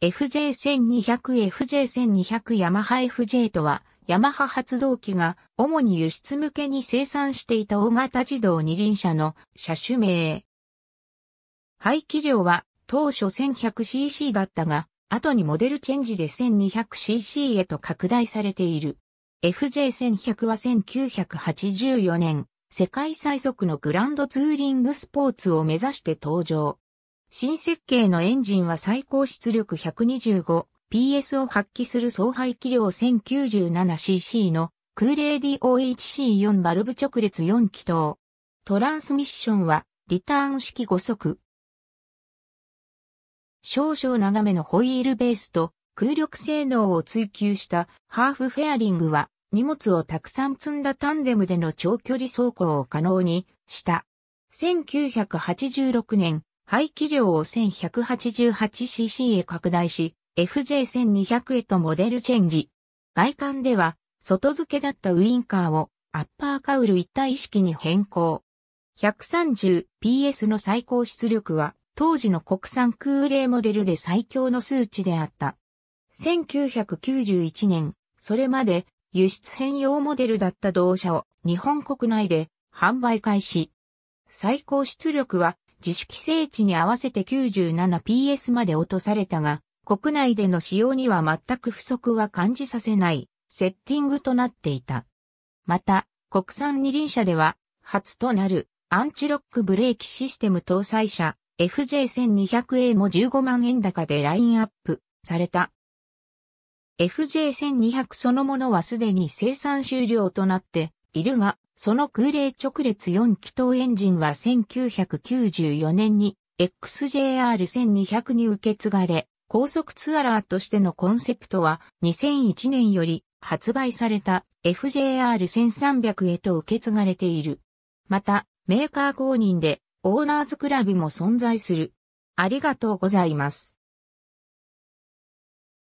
FJ1200、FJ1200 ヤマハ FJ とは、ヤマハ発動機が主に輸出向けに生産していた大型自動二輪車の車種名。排気量は当初 1100cc だったが、後にモデルチェンジで 1200cc へと拡大されている。FJ1100 は1984年、世界最速のグランドツーリングスポーツを目指して登場。新設計のエンジンは最高出力 125PS を発揮する総排気量 1097cc の空冷 DOHC4 バルブ直列4気筒。トランスミッションはリターン式5速。少々長めのホイールベースと空力性能を追求したハーフフェアリングは荷物をたくさん積んだタンデムでの長距離走行を可能にした。1986年、排気量を 1188cc へ拡大し、FJ1200 へとモデルチェンジ。外観では、外付けだったウインカーをアッパーカウル一体式に変更。130PS の最高出力は、当時の国産空冷モデルで最強の数値であった。1991年、それまで輸出専用モデルだった同社を日本国内で販売開始。最高出力は自主規制値に合わせて 97PS まで落とされたが、国内での使用には全く不足は感じさせないセッティングとなっていた。また、国産二輪車では、初となるアンチロックブレーキシステム搭載車 FJ1200A も15万円高でラインアップされた。FJ1200 そのものはすでに生産終了となっているが、その空冷直列4気筒エンジンは1994年に XJR1200 に受け継がれ、高速ツアラーとしてのコンセプトは2001年より発売された FJR1300 へと受け継がれている。また、メーカー公認でオーナーズクラブも存在する。ありがとうございます。